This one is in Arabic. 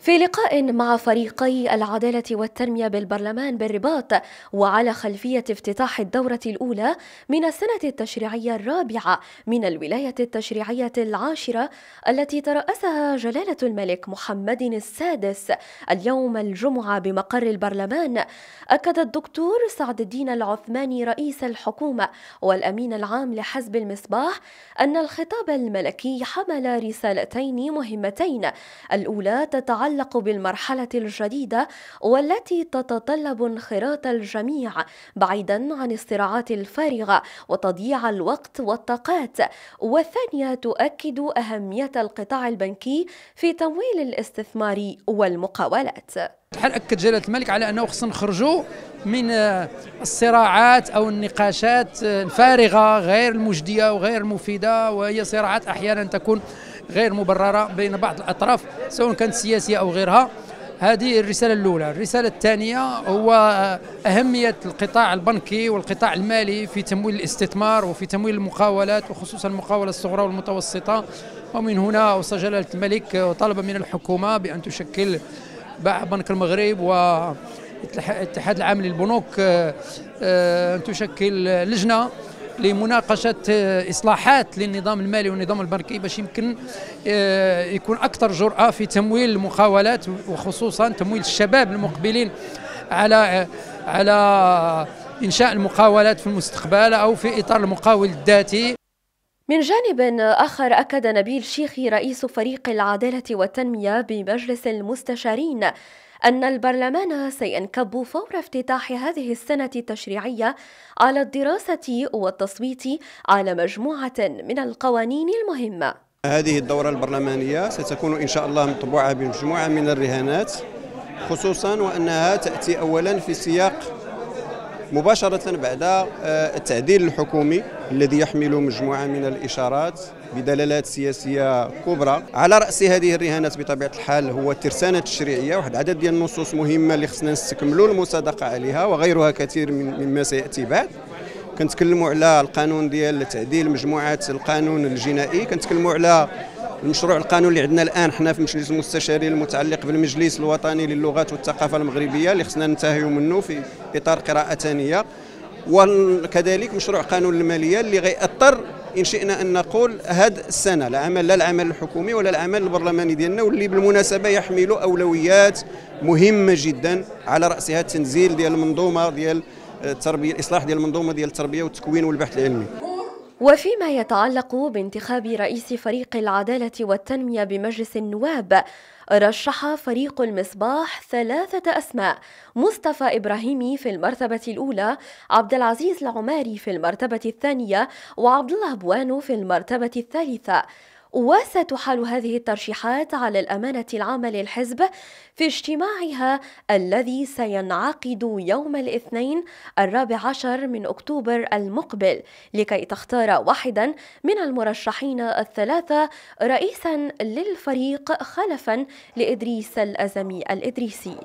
في لقاء مع فريقي العدالة والتنمية بالبرلمان بالرباط وعلى خلفية افتتاح الدورة الأولى من السنة التشريعية الرابعة من الولاية التشريعية العاشرة التي ترأسها جلالة الملك محمد السادس اليوم الجمعة بمقر البرلمان أكد الدكتور سعد الدين العثماني رئيس الحكومة والأمين العام لحزب المصباح أن الخطاب الملكي حمل رسالتين مهمتين الأولى تتعلق تتعلق بالمرحلة الجديدة والتي تتطلب انخراط الجميع بعيدا عن الصراعات الفارغة وتضييع الوقت والطاقات والثانية تؤكد أهمية القطاع البنكي في تمويل الاستثمار والمقاولات بحال اكد جلاله الملك على انه خصنا نخرجوا من آه، الصراعات او النقاشات آه، الفارغه غير المجديه وغير المفيده وهي صراعات احيانا تكون غير مبررة بين بعض الأطراف سواء كانت سياسية أو غيرها هذه الرسالة الأولى الرسالة الثانية هو أهمية القطاع البنكي والقطاع المالي في تمويل الاستثمار وفي تمويل المقاولات وخصوصا المقاولة الصغرى والمتوسطة ومن هنا أوصى جلالة الملك طلب من الحكومة بأن تشكل بنك المغرب و الاتحاد العام للبنوك آه، آه، أن تشكل لجنة لمناقشه آه، اصلاحات للنظام المالي والنظام البنكي باش يمكن آه، يكون اكثر جراه في تمويل المقاولات وخصوصا تمويل الشباب المقبلين على آه، على انشاء المقاولات في المستقبل او في اطار المقاول الذاتي من جانب آخر أكد نبيل شيخي رئيس فريق العدالة والتنمية بمجلس المستشارين أن البرلمان سينكب فور افتتاح هذه السنة التشريعية على الدراسة والتصويت على مجموعة من القوانين المهمة هذه الدورة البرلمانية ستكون إن شاء الله مطبوعة بمجموعة من الرهانات خصوصا وأنها تأتي أولا في سياق مباشرة بعد آه، التعديل الحكومي الذي يحمل مجموعة من الإشارات بدلالات سياسية كبرى على رأس هذه الرهانات بطبيعة الحال هو الترسانة التشريعية واحد عدد ديال النصوص مهمة اللي خصنا نستكملوا المصادقة عليها وغيرها كثير مما سيأتي بعد كنتكلموا على القانون ديال تعديل مجموعة القانون الجنائي كنتكلموا على المشروع القانون اللي عندنا الان حنا في المجلس المستشاري المتعلق بالمجلس الوطني للغات والثقافه المغربيه اللي خصنا ننتهيو منه في اطار قراءه ثانيه وكذلك مشروع قانون الماليه اللي غيأثر ان شئنا ان نقول هاد السنه العمل لا العمل الحكومي ولا العمل البرلماني ديالنا واللي بالمناسبه يحمل اولويات مهمه جدا على راسها التنزيل ديال المنظومه ديال آه، التربيه الاصلاح ديال المنظومه ديال التربيه والتكوين والبحث العلمي وفيما يتعلق بانتخاب رئيس فريق العدالة والتنمية بمجلس النواب رشح فريق المصباح ثلاثة أسماء مصطفى إبراهيمي في المرتبة الأولى عبد العزيز العماري في المرتبة الثانية وعبد الله بوانو في المرتبة الثالثة وستحال هذه الترشيحات على الأمانة العامة للحزب في اجتماعها الذي سينعقد يوم الاثنين الرابع عشر من أكتوبر المقبل لكي تختار واحدا من المرشحين الثلاثة رئيسا للفريق خلفا لإدريس الأزمي الإدريسي